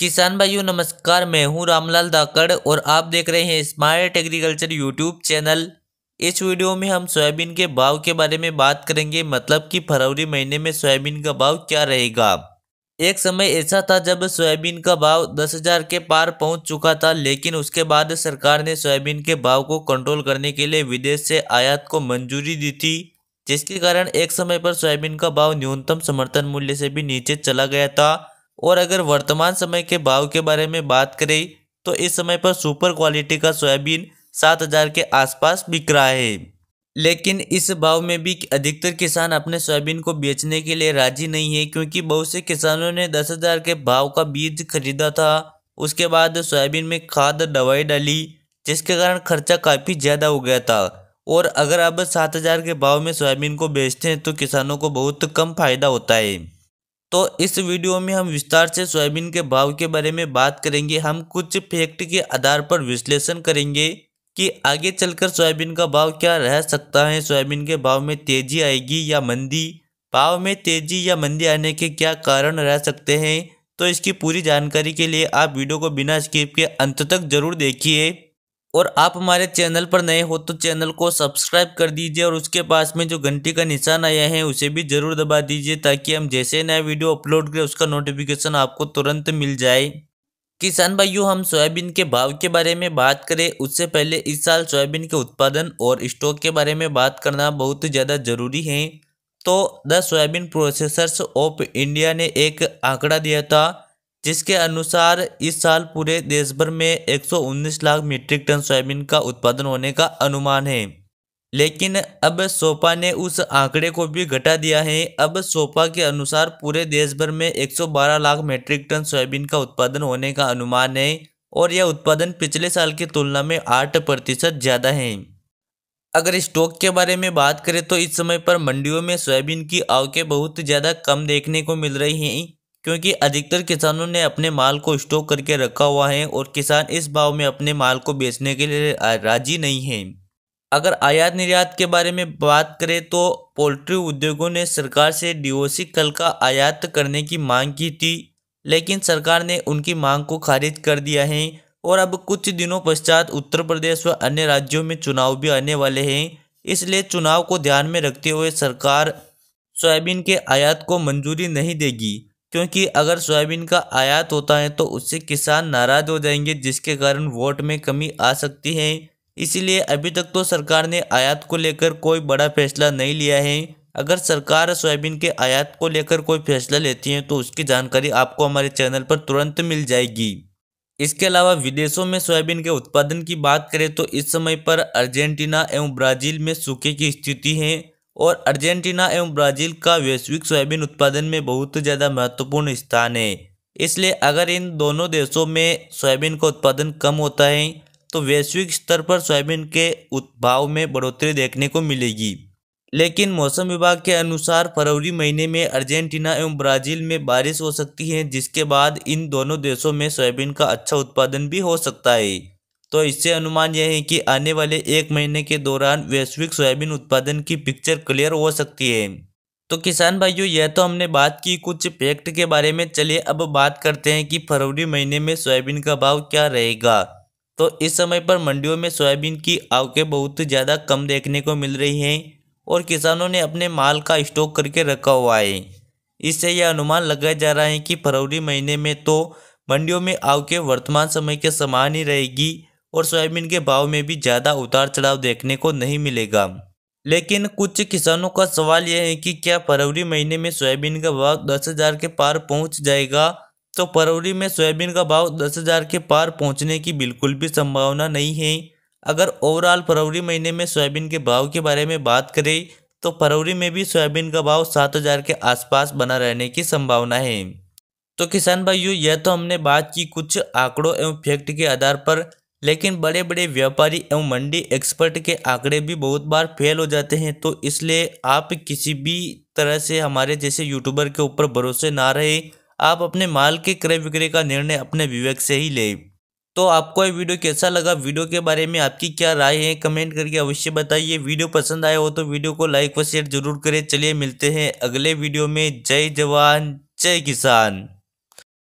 किसान भाइयों नमस्कार मैं हूं रामलाल दाकड़ और आप देख रहे हैं स्मार्ट एग्रीकल्चर यूट्यूब चैनल इस वीडियो में हम सोयाबीन के भाव के बारे में बात करेंगे मतलब कि फरवरी महीने में सोयाबीन का भाव क्या रहेगा एक समय ऐसा था जब सोयाबीन का भाव दस हजार के पार पहुंच चुका था लेकिन उसके बाद सरकार ने सोयाबीन के भाव को कंट्रोल करने के लिए विदेश से आयात को मंजूरी दी थी जिसके कारण एक समय पर सोयाबीन का भाव न्यूनतम समर्थन मूल्य से भी नीचे चला गया था और अगर वर्तमान समय के भाव के बारे में बात करें तो इस समय पर सुपर क्वालिटी का सोयाबीन सात हज़ार के आसपास बिक रहा है लेकिन इस भाव में भी अधिकतर किसान अपने सोयाबीन को बेचने के लिए राजी नहीं है क्योंकि बहुत से किसानों ने दस हज़ार के भाव का बीज खरीदा था उसके बाद सोयाबीन में खाद दवाई डाली जिसके कारण खर्चा काफ़ी ज़्यादा हो गया था और अगर अब सात हज़ार के भाव में सोयाबीन को बेचते हैं तो किसानों को बहुत कम फायदा होता है तो इस वीडियो में हम विस्तार से सोयाबीन के भाव के बारे में बात करेंगे हम कुछ फैक्ट के आधार पर विश्लेषण करेंगे कि आगे चलकर सोयाबीन का भाव क्या रह सकता है सोयाबीन के भाव में तेजी आएगी या मंदी भाव में तेजी या मंदी आने के क्या कारण रह सकते हैं तो इसकी पूरी जानकारी के लिए आप वीडियो को बिना स्किप के अंत तक जरूर देखिए और आप हमारे चैनल पर नए हो तो चैनल को सब्सक्राइब कर दीजिए और उसके पास में जो घंटी का निशान आया है उसे भी ज़रूर दबा दीजिए ताकि हम जैसे नया वीडियो अपलोड करें उसका नोटिफिकेशन आपको तुरंत मिल जाए किसान भाइयों हम सोयाबीन के भाव के बारे में बात करें उससे पहले इस साल सोयाबीन के उत्पादन और स्टॉक के बारे में बात करना बहुत ज़्यादा ज़रूरी है तो the soybean processors of India ने एक आंकड़ा दिया था जिसके अनुसार इस साल पूरे देश भर में 119 लाख मीट्रिक टन सोयाबीन का उत्पादन होने का अनुमान है लेकिन अब सोपा ने उस आंकड़े को भी घटा दिया है अब सोपा के अनुसार पूरे देश भर में 112 लाख मीट्रिक टन सोयाबीन का उत्पादन होने का अनुमान है और यह उत्पादन पिछले साल की तुलना में आठ प्रतिशत ज़्यादा है अगर स्टॉक के बारे में बात करें तो इस समय पर मंडियों में सोयाबीन की आवकें बहुत ज़्यादा कम देखने को मिल रही हैं क्योंकि अधिकतर किसानों ने अपने माल को स्टॉक करके रखा हुआ है और किसान इस भाव में अपने माल को बेचने के लिए राजी नहीं है अगर आयात निर्यात के बारे में बात करें तो पोल्ट्री उद्योगों ने सरकार से डीओसी कल का आयात करने की मांग की थी लेकिन सरकार ने उनकी मांग को खारिज कर दिया है और अब कुछ दिनों पश्चात उत्तर प्रदेश व अन्य राज्यों में चुनाव भी आने वाले हैं इसलिए चुनाव को ध्यान में रखते हुए सरकार सोयाबीन के आयात को मंजूरी नहीं देगी क्योंकि अगर सोयाबीन का आयात होता है तो उससे किसान नाराज हो जाएंगे जिसके कारण वोट में कमी आ सकती है इसीलिए अभी तक तो सरकार ने आयात को लेकर कोई बड़ा फैसला नहीं लिया है अगर सरकार सोयाबीन के आयात को लेकर कोई फैसला लेती है तो उसकी जानकारी आपको हमारे चैनल पर तुरंत मिल जाएगी इसके अलावा विदेशों में सोयाबीन के उत्पादन की बात करें तो इस समय पर अर्जेंटीना एवं ब्राज़ील में सूखे की स्थिति है और अर्जेंटीना एवं ब्राज़ील का वैश्विक सोयाबीन उत्पादन में बहुत ज़्यादा महत्वपूर्ण स्थान है इसलिए अगर इन दोनों देशों में सोयाबीन का उत्पादन कम होता है तो वैश्विक स्तर पर सोयाबीन के उत्भाव में बढ़ोतरी देखने को मिलेगी लेकिन मौसम विभाग के अनुसार फरवरी महीने में अर्जेंटीना एवं ब्राज़ील में बारिश हो सकती है जिसके बाद इन दोनों देशों में सोयाबीन का अच्छा उत्पादन भी हो सकता है तो इससे अनुमान यह है कि आने वाले एक महीने के दौरान वैश्विक सोयाबीन उत्पादन की पिक्चर क्लियर हो सकती है तो किसान भाइयों यह तो हमने बात की कुछ फैक्ट के बारे में चलिए अब बात करते हैं कि फरवरी महीने में सोयाबीन का भाव क्या रहेगा तो इस समय पर मंडियों में सोयाबीन की आवकें बहुत ज़्यादा कम देखने को मिल रही हैं और किसानों ने अपने माल का स्टॉक करके रखा हुआ है इससे यह अनुमान लगाया जा रहा है कि फरवरी महीने में तो मंडियों में आवके वर्तमान समय के समान ही रहेगी और सोयाबीन के भाव में भी ज़्यादा उतार चढ़ाव देखने को नहीं मिलेगा लेकिन कुछ किसानों का सवाल यह है कि क्या फरवरी महीने में सोयाबीन का भाव दस हज़ार के पार पहुंच जाएगा तो फरवरी में सोयाबीन का भाव दस हज़ार के पार पहुंचने की बिल्कुल भी संभावना नहीं है अगर ओवरऑल फरवरी महीने में सोयाबीन के भाव के बारे में बात करें तो फरवरी में भी सोयाबीन का भाव सात हज़ार के आसपास बना रहने की संभावना है तो किसान भाइयों यह तो हमने बात की कुछ आंकड़ों एवं फैक्ट के आधार पर लेकिन बड़े बड़े व्यापारी एवं मंडी एक्सपर्ट के आंकड़े भी बहुत बार फेल हो जाते हैं तो इसलिए आप किसी भी तरह से हमारे जैसे यूट्यूबर के ऊपर भरोसे ना रहे आप अपने माल के क्रय विक्रय का निर्णय अपने विवेक से ही लें तो आपको ये वीडियो कैसा लगा वीडियो के बारे में आपकी क्या राय है कमेंट करके अवश्य बताइए वीडियो पसंद आया हो तो वीडियो को लाइक व शेयर जरूर करें चलिए मिलते हैं अगले वीडियो में जय जवान जय किसान